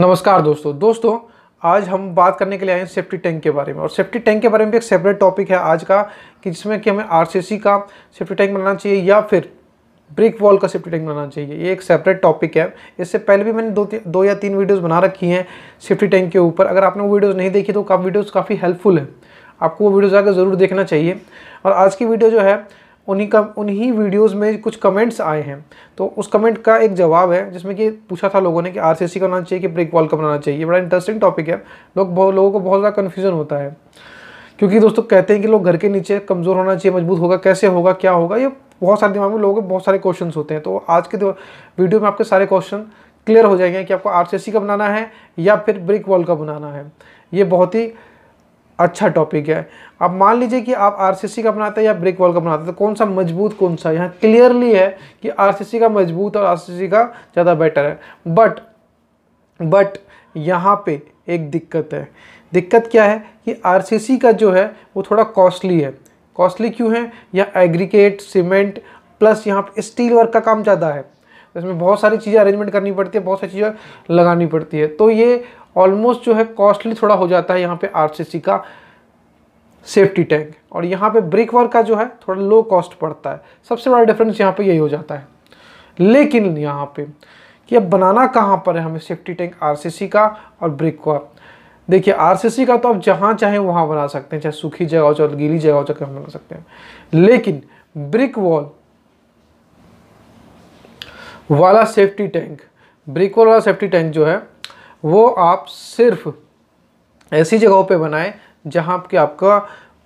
नमस्कार दोस्तों दोस्तों आज हम बात करने के लिए आए हैं सेफ्टी टैंक के बारे में और सेफ्टी टैंक के बारे में भी एक सेपरेट टॉपिक है आज का कि जिसमें कि हमें आरसीसी का सेफ्टी टैंक बनाना चाहिए या फिर ब्रिक वॉल का सेफ्टी टैंक बनाना चाहिए ये एक सेपरेट टॉपिक है इससे पहले भी मैंने दो दो या तीन वीडियोस बना रखी हैं सेफ्टी टैंक के ऊपर अगर आपने वो वीडियोज़ नहीं देखी तो काफ़ी वीडियोज़ काफ़ी हेल्पफुल है आपको वो वीडियोज़ आकर ज़रूर देखना चाहिए और आज की वीडियो जो है उन्हीं का उन्हीं वीडियोस में कुछ कमेंट्स आए हैं तो उस कमेंट का एक जवाब है जिसमें कि पूछा था लोगों ने कि आर का बनाना चाहिए कि ब्रेक वॉल का बनाना चाहिए बड़ा इंटरेस्टिंग टॉपिक है लोग बहुत लोगों को बहुत ज़्यादा कन्फ्यूज़न होता है क्योंकि दोस्तों कहते हैं कि लोग घर के नीचे कमज़ोर होना चाहिए मजबूत होगा कैसे होगा क्या होगा ये बहुत सारे दिमाग में लोगों के बहुत सारे क्वेश्चन होते हैं तो आज के वीडियो में आपके सारे क्वेश्चन क्लियर हो जाएंगे कि आपको आर का बनाना है या फिर ब्रिक वॉल का बनाना है ये बहुत ही अच्छा टॉपिक है अब मान लीजिए कि आप आरसीसी का बनाते हैं या ब्रेक वॉल का बनाते हैं तो कौन सा मजबूत कौन सा यहाँ क्लियरली है कि आरसीसी का मजबूत और आरसीसी का ज़्यादा बेटर है बट बट यहाँ पे एक दिक्कत है दिक्कत क्या है कि आरसीसी का जो है वो थोड़ा कॉस्टली है कॉस्टली क्यों है यहाँ एग्रीकेट सीमेंट प्लस यहाँ पे स्टील वर्क का काम ज़्यादा है इसमें बहुत सारी चीज़ें अरेंजमेंट करनी पड़ती है बहुत सारी चीज़ें लगानी पड़ती है तो ये ऑलमोस्ट जो है कॉस्टली थोड़ा हो जाता है यहाँ पे आरसीसी का सेफ्टी टैंक और यहाँ पे ब्रिक वर्क का जो है थोड़ा लो कॉस्ट पड़ता है सबसे बड़ा डिफरेंस यहाँ पे यही हो जाता है लेकिन यहाँ पे कि अब बनाना कहाँ पर है हमें सेफ्टी टैंक आरसीसी का और ब्रिक वर्क देखिए आरसीसी का तो आप जहाँ चाहें वहाँ बना सकते हैं चाहे सूखी जगह हो चाहे गीली जगह हो चाहे हम बना सकते हैं लेकिन ब्रिक वॉल वाला सेफ्टी टैंक ब्रिकोल वाला सेफ्टी टैंक जो है वो आप सिर्फ ऐसी जगहों पे बनाएं जहाँ कि आपका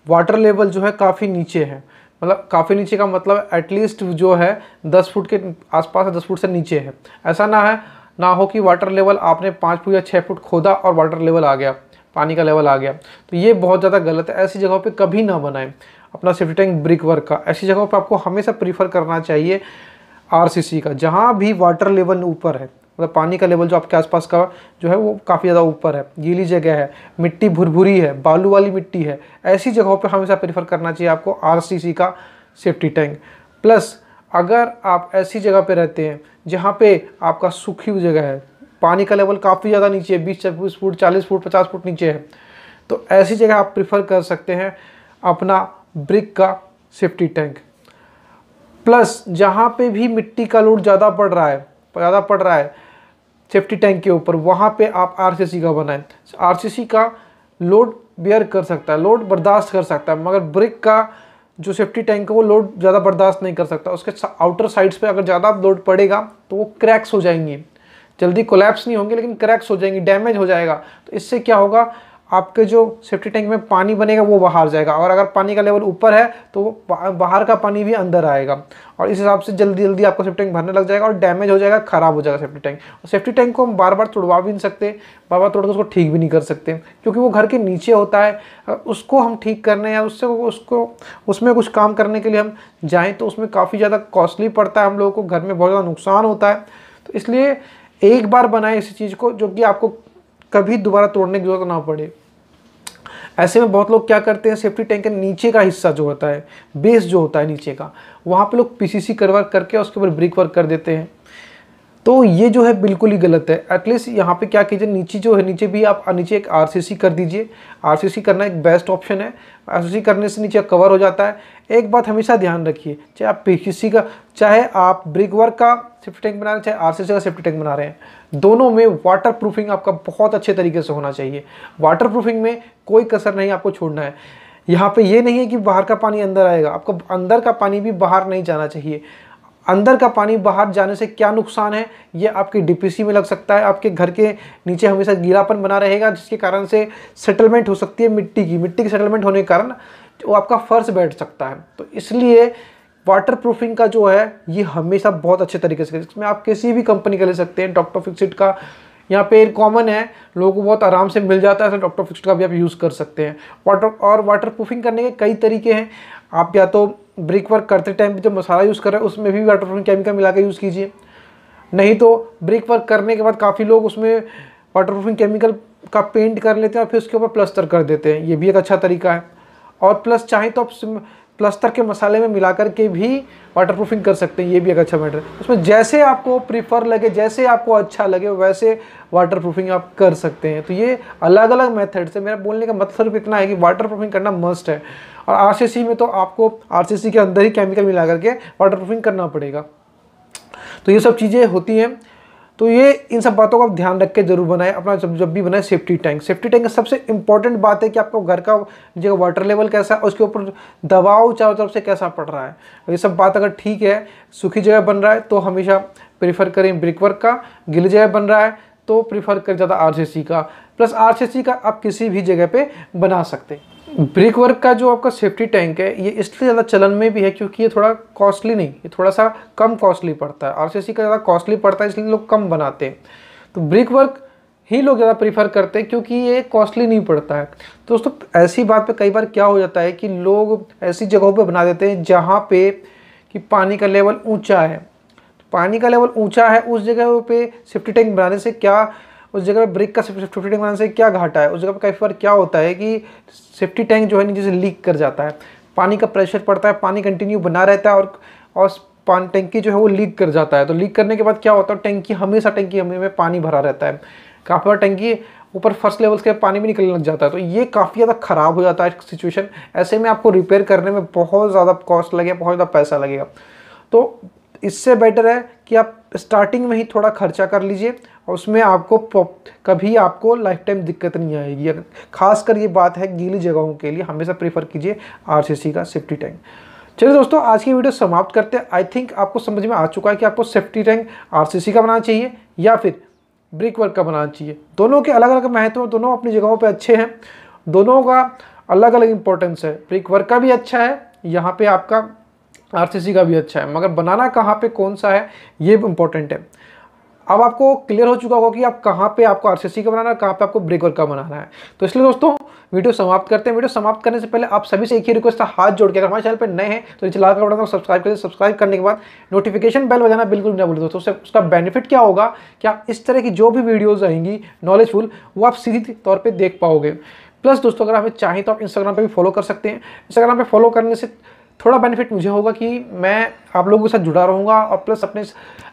वाटर लेवल जो है काफ़ी नीचे है मतलब काफ़ी नीचे का मतलब एटलीस्ट जो है दस फुट के आसपास है दस फुट से नीचे है ऐसा ना है ना हो कि वाटर लेवल आपने पाँच फुट या छः फुट खोदा और वाटर लेवल आ गया पानी का लेवल आ गया तो ये बहुत ज़्यादा गलत है ऐसी जगहों पे कभी ना बनाएं अपना सेफ्टी टैंक ब्रिक वर्क का ऐसी जगहों पे आपको हमेशा प्रीफर करना चाहिए आरसीसी का जहाँ भी वाटर लेवल ऊपर है मतलब पानी का लेवल जो आपके आसपास का जो है वो काफ़ी ज़्यादा ऊपर है गीली जगह है मिट्टी भुरभुरी है बालू वाली मिट्टी है ऐसी जगहों पे हमेशा प्रेफर करना चाहिए आपको आरसीसी का सेफ्टी टैंक प्लस अगर आप ऐसी जगह पे रहते हैं जहाँ पे आपका सूखी हुई जगह है पानी का लेवल काफ़ी ज़्यादा नीचे है बीस छब्बीस फुट चालीस फुट पचास फुट नीचे है तो ऐसी जगह आप प्रिफर कर सकते हैं अपना ब्रिक का सेफ्टी टैंक प्लस जहाँ पे भी मिट्टी का लोड ज़्यादा पड़ रहा है ज़्यादा पड़ रहा है सेफ्टी टैंक के ऊपर वहाँ पे आप आरसीसी का बनाएं आरसीसी का लोड बेयर कर सकता है लोड बर्दाश्त कर सकता है मगर ब्रिक का जो सेफ्टी टैंक है वो लोड ज़्यादा बर्दाश्त नहीं कर सकता उसके आउटर साइड्स पे अगर ज़्यादा लोड पड़ेगा तो वो क्रैक्स हो जाएंगी जल्दी कोलैप्स नहीं होंगे लेकिन क्रैक्स हो जाएंगे डैमेज हो जाएगा तो इससे क्या होगा आपके जो सेफ्टी टैंक में पानी बनेगा वो बाहर जाएगा और अगर पानी का लेवल ऊपर है तो बाहर का पानी भी अंदर आएगा और इस हिसाब से जल्दी जल्दी आपका सेफ्टी टैंक भरने लग जाएगा और डैमेज हो जाएगा ख़राब हो जाएगा सेफ्टी टैंक और सेफ्टी टैंक को हम बार बार तोड़वा भी नहीं सकते बार बार तोड़कर उसको ठीक भी नहीं कर सकते क्योंकि वो घर के नीचे होता है उसको हम ठीक करने या उससे उसको उसमें कुछ काम करने के लिए हम जाएँ तो उसमें काफ़ी ज़्यादा कॉस्टली पड़ता है हम लोगों को घर में बहुत ज़्यादा नुकसान होता है तो इसलिए एक बार बनाए इस चीज़ को जो कि आपको कभी दोबारा तोड़ने की जरूरत ना पड़े ऐसे में बहुत लोग क्या करते हैं सेफ्टी टैंक के नीचे का हिस्सा जो होता है बेस जो होता है नीचे का वहाँ पे लोग पीसीसी करवा करके उसके ऊपर ब्रिक वर्क कर देते हैं तो ये जो है बिल्कुल ही गलत है एटलीस्ट यहाँ पे क्या कीजिए नीचे जो है नीचे भी आप नीचे एक आरसीसी कर दीजिए आरसीसी करना एक बेस्ट ऑप्शन है आरसीसी करने से नीचे कवर हो जाता है एक बात हमेशा ध्यान रखिए चाहे आप पी का चाहे आप ब्रिक वर्क का सेफ्टी टैंक बना रहे हैं चाहे आर का सेफ्टी टैंक बना रहे हैं दोनों में वाटर प्रूफिंग आपका बहुत अच्छे तरीके से होना चाहिए वाटर प्रूफिंग में कोई कसर नहीं आपको छोड़ना है यहाँ पे ये नहीं है कि बाहर का पानी अंदर आएगा आपको अंदर का पानी भी बाहर नहीं जाना चाहिए अंदर का पानी बाहर जाने से क्या नुकसान है ये आपकी डीपीसी में लग सकता है आपके घर के नीचे हमेशा गीलापन बना रहेगा जिसके कारण से सेटलमेंट हो सकती है मिट्टी की मिट्टी की सेटलमेंट होने के कारण वो आपका फर्श बैठ सकता है तो इसलिए वाटर प्रूफिंग का जो है ये हमेशा बहुत अच्छे तरीके से इसमें आप किसी भी कंपनी का ले सकते हैं डॉक्टर फिक्सिट का यहाँ पे कॉमन है लोगों को बहुत आराम से मिल जाता है तो डॉक्टर फिक्सिट का भी आप यूज़ कर सकते हैं वाटर और वाटर प्रूफिंग करने के कई तरीके हैं आप या तो ब्रिक वर्क करते टाइम जो मसाला यूज़ कर रहे हैं उसमें भी प्रूफिंग केमिकल मिला के यूज़ कीजिए नहीं तो ब्रिक वर्क करने के बाद काफ़ी लोग उसमें प्रूफिंग केमिकल का पेंट कर लेते हैं और फिर उसके ऊपर प्लस्तर कर देते हैं ये भी एक अच्छा तरीका है और प्लस चाहें तो आप प्लस्तर के मसाले में मिला करके के भी वाटर प्रूफिंग कर सकते हैं ये भी एक अच्छा मैटर है उसमें जैसे आपको प्रीफर लगे जैसे आपको अच्छा लगे वैसे वाटर प्रूफिंग आप कर सकते हैं तो ये अलग अलग मेथड से मेरा बोलने का मतलब इतना है कि वाटर प्रूफिंग करना मस्ट है और आर में तो आपको आर के अंदर ही केमिकल मिला करके वाटर प्रूफिंग करना पड़ेगा तो ये सब चीज़ें होती हैं तो ये इन सब बातों का ध्यान रख के जरूर बनाएं अपना जब जब भी बनाए सेफ्टी टैंक सेफ्टी टैंक सबसे इंपॉर्टेंट बात है कि आपको घर का जो वाटर लेवल कैसा है उसके ऊपर दबाव चारों तरफ से कैसा पड़ रहा है ये सब बात अगर ठीक है सूखी जगह बन रहा है तो हमेशा प्रीफर करें ब्रिक वर्क का गिली जगह बन रहा है तो प्रीफर करें ज़्यादा आर का प्लस आर का आप किसी भी जगह पर बना सकते हैं ब्रिक वर्क का जो आपका सेफ्टी टैंक है ये इसलिए ज़्यादा चलन में भी है क्योंकि ये थोड़ा कॉस्टली नहीं ये थोड़ा सा कम कॉस्टली पड़ता है आरसीसी का ज़्यादा कॉस्टली पड़ता है इसलिए लोग कम बनाते हैं तो ब्रिक वर्क ही लोग ज़्यादा प्रीफर करते हैं क्योंकि ये कॉस्टली नहीं पड़ता है तो दोस्तों ऐसी बात पर कई बार क्या हो जाता है कि लोग ऐसी जगहों पर बना देते हैं जहाँ पर कि पानी का लेवल ऊँचा है पानी का लेवल ऊँचा है उस जगह पर सेफ्टी टैंक बनाने से क्या उस जगह पर ब्रेक का सेफ्टी टैंक बनाने से क्या घाटा है उस जगह पर काफ़ी बार क्या होता है कि सेफ्टी टैंक जो है नीचे से लीक कर जाता है पानी का प्रेशर पड़ता है पानी कंटिन्यू बना रहता है और और पान टंकी जो है वो लीक कर जाता है तो लीक करने के बाद क्या होता है टंकी हमेशा टंकी हमें पानी भरा रहता है काफ़ी बार टंकी ऊपर फर्स्ट लेवल्स के पानी भी निकलने लग जाता है तो ये काफ़ी ज़्यादा ख़राब हो जाता है सिचुएशन ऐसे में आपको रिपेयर करने में बहुत ज़्यादा कॉस्ट लगेगा बहुत ज़्यादा पैसा लगेगा तो इससे बेटर है कि आप स्टार्टिंग में ही थोड़ा खर्चा कर लीजिए और उसमें आपको कभी आपको लाइफ टाइम दिक्कत नहीं आएगी खासकर ये बात है गीली जगहों के लिए हमेशा प्रेफर कीजिए आर का सेफ्टी टैंक चलिए दोस्तों आज की वीडियो समाप्त करते हैं आई थिंक आपको समझ में आ चुका है कि आपको सेफ्टी टैंक आरसीसी का बनाना चाहिए या फिर ब्रिक वर्क का बनाना चाहिए दोनों के अलग अलग महत्व दोनों अपनी जगहों पर अच्छे हैं दोनों का अलग अलग इंपॉर्टेंस है ब्रिक वर्क का भी अच्छा है यहाँ पे आपका आरसीसी का भी अच्छा है मगर बनाना कहाँ पे कौन सा है ये इंपॉर्टेंट है अब आपको क्लियर हो चुका होगा कि आप कहाँ पे आपको आरसीसी का बनाना है कहाँ पे आपको ब्रेकवर का बनाना है तो इसलिए दोस्तों वीडियो समाप्त करते हैं वीडियो समाप्त करने से पहले आप सभी से एक ही रिक्वेस्ट है हाथ जोड़ के अगर हमारे चैनल पर नए हैं तो इसे लाल का बटन सब्सक्राइब करें सब्सक्राइब करने के बाद नोटिफिकेशन बेल बजाना बिल्कुल ना बोले दोस्तों उसका बेनिफिट क्या होगा कि आप इस तरह की जो भी वीडियोज़ आएंगी नॉलेजफुल वो आप सीधी तौर पर देख पाओगे प्लस दोस्तों अगर हमें चाहें तो आप इंस्टाग्राम पर भी फॉलो कर सकते हैं इंस्टाग्राम पर फॉलो करने से थोड़ा बेनिफिट मुझे होगा कि मैं आप लोगों के साथ जुड़ा रहूँगा और प्लस अपने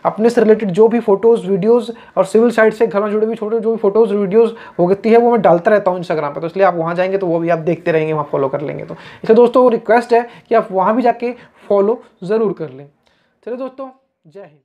अपने से रिलेटेड जो भी फ़ोटोज़ वीडियोज़ और सिविल साइड से घर में जुड़े भी छोटे जो भी फ़ोटोज़ वीडियोज़ होती है वो मैं डालता रहता हूँ इंस्टाग्राम पर तो इसलिए आप वहाँ जाएंगे तो वो भी आप देखते रहेंगे वहाँ फॉलो कर लेंगे तो इसलिए दोस्तों रिक्वेस्ट है कि आप वहाँ भी जाके फॉलो ज़रूर कर लें चलिए दोस्तों जय हिंद